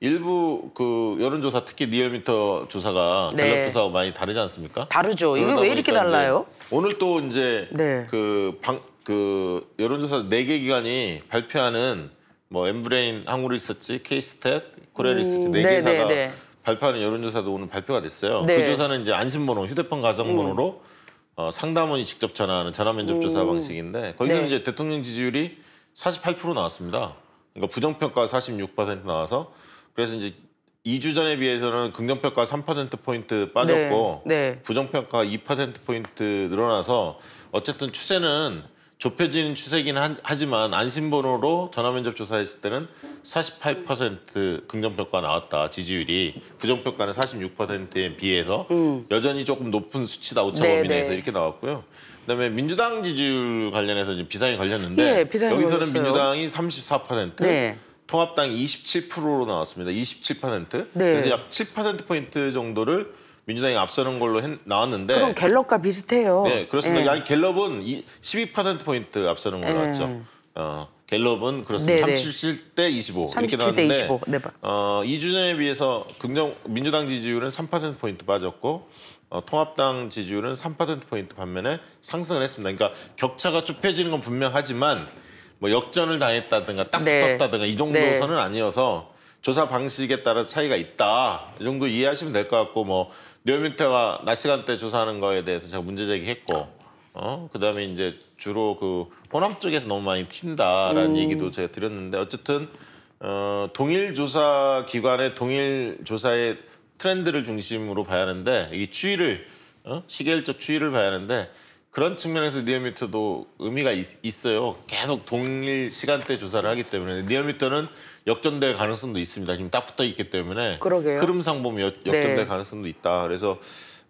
일부 그 여론조사 특히 리얼미터 조사가 네. 갤럽 조사하고 많이 다르지 않습니까? 다르죠. 이게 왜 이렇게 달라요? 오늘 또 이제 네. 그, 방, 그 여론조사 네 개 기관이 발표하는 뭐 엠브레인, 항우리서치, 케이스탯, 코레리서치 네 음, 개사가 네, 네, 네, 발표하는 여론조사도 오늘 발표가 됐어요. 네. 그 조사는 이제 안심번호, 휴대폰 가정번호로 음. 어, 상담원이 직접 전화하는 전화 면접 조사 음. 방식인데 거기서는 이제 대통령 지지율이 48% 나왔습니다. 그러니까 부정평가 46% 나와서 그래서 이제 2주 전에 비해서는 긍정평가 3%포인트 빠졌고 네, 네. 부정평가 2%포인트 늘어나서 어쨌든 추세는 좁혀지는 추세긴 하지만 안심번호로 전화면접 조사했을 때는 48% 긍정평가 나왔다 지지율이 부정평가는 46%에 비해서 음. 여전히 조금 높은 수치다 오차 범위 네, 네. 내에서 이렇게 나왔고요. 그다음에 민주당 지지율 관련해서 이제 비상이 걸렸는데 예, 비상이 여기서는 걸렸어요. 민주당이 34%, 네. 통합당 이 27%로 나왔습니다. 27%. 네. 그래서 약 7%포인트 정도를 민주당이 앞서는 걸로 했, 나왔는데 그럼 갤럽과 비슷해요. 네, 그렇습니다. 네. 아니, 갤럽은 12%포인트 앞서는 걸로 네. 나왔죠. 어, 갤럽은 그렇습니다. 네네. 37대 25 37 이렇게 나왔는데 25. 네. 어, 이준에 비해서 긍정 민주당 지지율은 3%포인트 빠졌고 어, 통합당 지지율은 3%포인트 반면에 상승을 했습니다. 그러니까 격차가 좁혀지는 건 분명하지만 뭐 역전을 당했다든가 딱 네. 붙었다든가 이 정도 네. 선은 아니어서 조사 방식에 따라 차이가 있다. 이 정도 이해하시면 될 것 같고 뭐뇌민태가낮 시간대 조사하는 거에 대해서 제가 문제 제기했고 어 그다음에 이제 주로 그 호남 쪽에서 너무 많이 튄다라는 음. 얘기도 제가 드렸는데 어쨌든 어 동일 조사 기관의 동일 조사의 트렌드를 중심으로 봐야 하는데 이 추이를 어? 시계일적 추이를 봐야 하는데 그런 측면에서 니어미터도 의미가 있, 어요 계속 동일 시간대 조사를 하기 때문에 니어미터는 역전될 가능성도 있습니다. 지금 딱 붙어 있기 때문에 그러게요. 흐름상 보면 역, 전될 네. 가능성도 있다. 그래서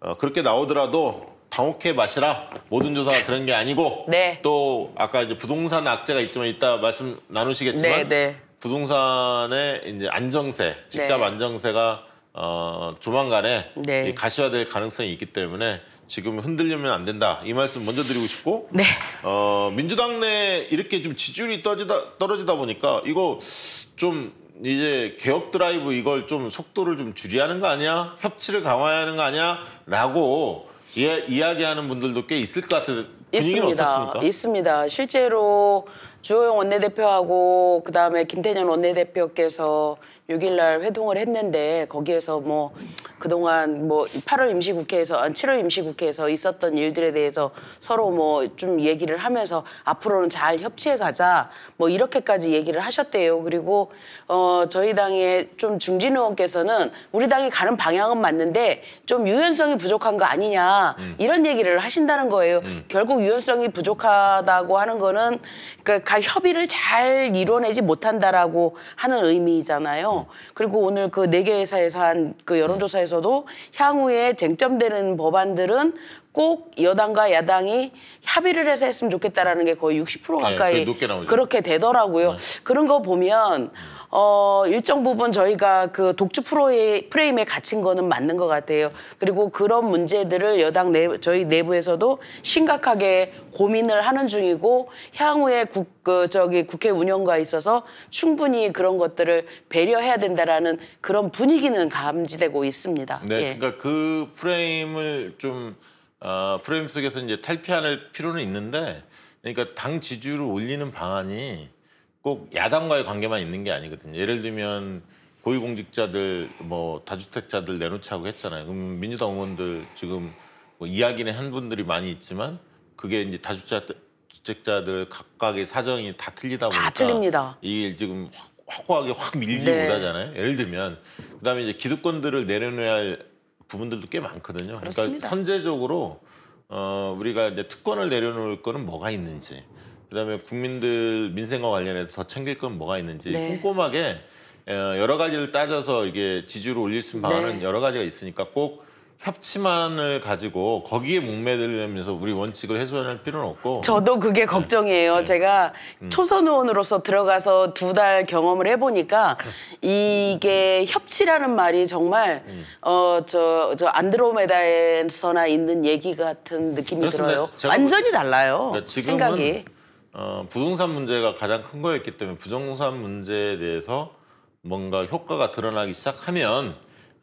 어, 그렇게 나오더라도 당혹해 마시라. 모든 조사가 그런 게 아니고 네. 또 아까 이제 부동산 악재가 있지만 이따 말씀 나누시겠지만 네, 네. 부동산의 이제 안정세, 집값 네. 안정세가 어, 조만간에 네. 가셔야 될 가능성이 있기 때문에 지금 흔들리면 안 된다. 이 말씀 먼저 드리고 싶고 네. 어, 민주당 내 이렇게 좀 지지율이 떨어지다, 떨어지다 보니까 이거 좀 이제 개혁 드라이브 이걸 좀 속도를 좀 줄여야 하는 거 아니야? 협치를 강화해야 하는 거 아니야? 라고 예, 이야기하는 분들도 꽤 있을 것 같아요. 분위기는 있습니다. 어떻습니까? 있습니다. 실제로 주호영 원내대표하고 그다음에 김태년 원내대표께서 6일날 회동을 했는데 거기에서 뭐 그동안 뭐 8월 임시국회에서 7월 임시국회에서 있었던 일들에 대해서 서로 뭐 좀 얘기를 하면서 앞으로는 잘 협치해 가자 뭐 이렇게까지 얘기를 하셨대요. 그리고 어 저희 당의 좀 중진 의원께서는 우리 당이 가는 방향은 맞는데 좀 유연성이 부족한 거 아니냐 음. 이런 얘기를 하신다는 거예요. 음. 결국 유연성이 부족하다고 하는 거는 그니까 다 협의를 잘 이뤄내지 못한다라고 하는 의미잖아요. 음. 그리고 오늘 그 네 개 회사에서 한 그 여론조사에서도 향후에 쟁점되는 법안들은 꼭 여당과 야당이 합의를 해서 했으면 좋겠다라는 게 거의 60% 가까이 네, 그렇게 되더라고요. 네. 그런 거 보면 어 일정 부분 저희가 그 독주 프로의 프레임에 갇힌 거는 맞는 것 같아요. 그리고 그런 문제들을 여당 내 저희 내부에서도 심각하게 고민을 하는 중이고 향후에 국그 저기 국회 운영과 있어서 충분히 그런 것들을 배려해야 된다라는 그런 분위기는 감지되고 있습니다. 네, 예. 그러니까 그 프레임을 좀 어, 프레임 속에서 이제 탈피할 필요는 있는데 그러니까 당 지지율을 올리는 방안이 꼭 야당과의 관계만 있는 게 아니거든요. 예를 들면 고위공직자들 뭐 다주택자들 내놓자고 했잖아요. 그럼 민주당 의원들 지금 뭐 이야기는 한 분들이 많이 있지만 그게 이제 다주택자들 각각의 사정이 다 틀리다 보니까 다 틀립니다. 이게 지금 확, 확고하게 확 밀지 네. 못하잖아요. 예를 들면 그다음에 이제 기득권들을 내려놔야 할 부분들도 꽤 많거든요. 그러니까 그렇습니다. 그러니까 선제적으로 어, 우리가 이제 특권을 내려놓을 거는 뭐가 있는지, 그다음에 국민들 민생과 관련해서 더 챙길 건 뭐가 있는지 네. 꼼꼼하게 어, 여러 가지를 따져서 이게 지지율을 올릴 수 있는 네. 방안은 네. 여러 가지가 있으니까 꼭 협치만을 가지고 거기에 목매들면서 우리 원칙을 훼손할 필요는 없고 저도 그게 네. 걱정이에요. 네. 제가 음. 초선 의원으로서 들어가서 두 달 경험을 해보니까 이게 협치라는 말이 정말 음. 어저저 저 안드로메다에서나 있는 얘기 같은 느낌이 그렇습니다. 들어요. 완전히 뭐 달라요. 그러니까 생각이 어, 부동산 문제가 가장 큰 거였기 때문에 부동산 문제에 대해서 뭔가 효과가 드러나기 시작하면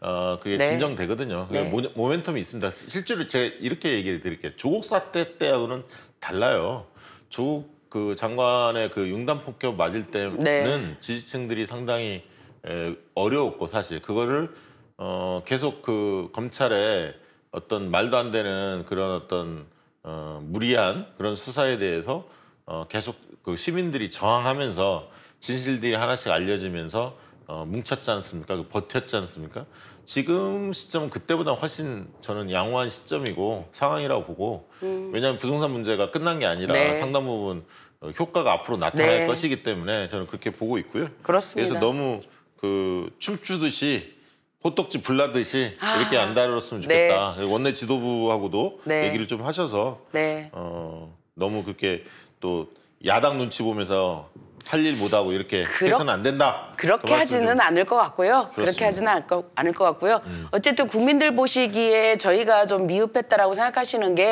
어, 그게 네. 진정되거든요. 네. 모, 모멘텀이 있습니다. 실제로 제가 이렇게 얘기해 드릴게요. 조국 사태 때하고는 달라요. 조국 그 장관의 그 융단 폭격 맞을 때는 네. 지지층들이 상당히 에, 어려웠고 사실 그거를 어, 계속 그 검찰의 어떤 말도 안 되는 그런 어떤 어, 무리한 그런 수사에 대해서 어, 계속 그 시민들이 저항하면서 진실들이 하나씩 알려지면서 어, 뭉쳤지 않습니까? 그 버텼지 않습니까? 지금 시점은 그때보다 훨씬 저는 양호한 시점이고 상황이라고 보고 음. 왜냐하면 부동산 문제가 끝난 게 아니라 네. 상당 부분 어, 효과가 앞으로 나타날 네. 것이기 때문에 저는 그렇게 보고 있고요. 그렇습니다. 그래서 너무 그 춤추듯이 호떡지 불나듯이 아. 이렇게 안 다뤘으면 좋겠다. 네. 원내 지도부하고도 네. 얘기를 좀 하셔서 네. 어, 너무 그렇게 또 야당 눈치 보면서 할일 못하고 이렇게 그러, 해서는 안 된다. 그렇게 그 하지는 않을 것 같고요. 그렇습니다. 그렇게 하지는 않을 것, 않을 것 같고요. 음. 어쨌든 국민들 보시기에 저희가 좀 미흡했다라고 생각하시는 게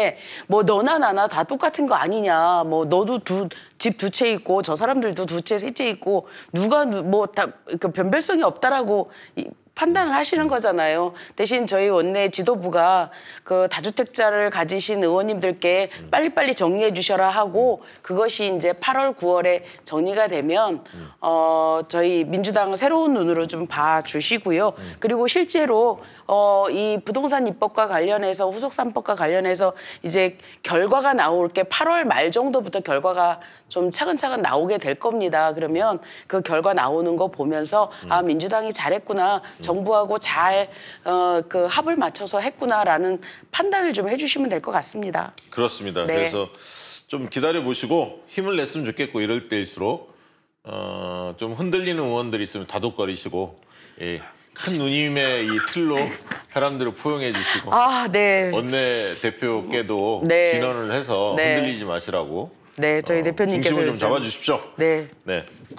뭐 너나 나나 다 똑같은 거 아니냐. 뭐 너도 두 집 두 채 있고 저 사람들도 두 채 세 채 있고 누가 뭐 다 그 변별성이 없다라고 판단을 하시는 거잖아요. 대신 저희 원내 지도부가 그 다주택자를 가지신 의원님들께 빨리빨리 정리해 주셔라 하고 그것이 이제 8월, 9월에 정리가 되면 어 저희 민주당을 새로운 눈으로 좀 봐 주시고요. 그리고 실제로 어 이 부동산 입법과 관련해서 후속 산법과 관련해서 이제 결과가 나올 게 8월 말 정도부터 결과가 좀 차근차근 나오게 될 겁니다. 그러면 그 결과 나오는 거 보면서 아 민주당이 잘했구나. 정부하고 잘 어, 그 합을 맞춰서 했구나라는 판단을 좀 해주시면 될 것 같습니다. 그렇습니다. 네. 그래서 좀 기다려 보시고 힘을 냈으면 좋겠고 이럴 때일수록 어, 좀 흔들리는 의원들이 있으면 다독거리시고 예, 큰 누님의 이 틀로 사람들을 포용해 주시고 아, 네. 원내 대표께도 네. 진언을 해서 네. 흔들리지 마시라고 네, 저희 어, 대표님께서 어, 중심을 좀 잡아주십시오. 네. 네.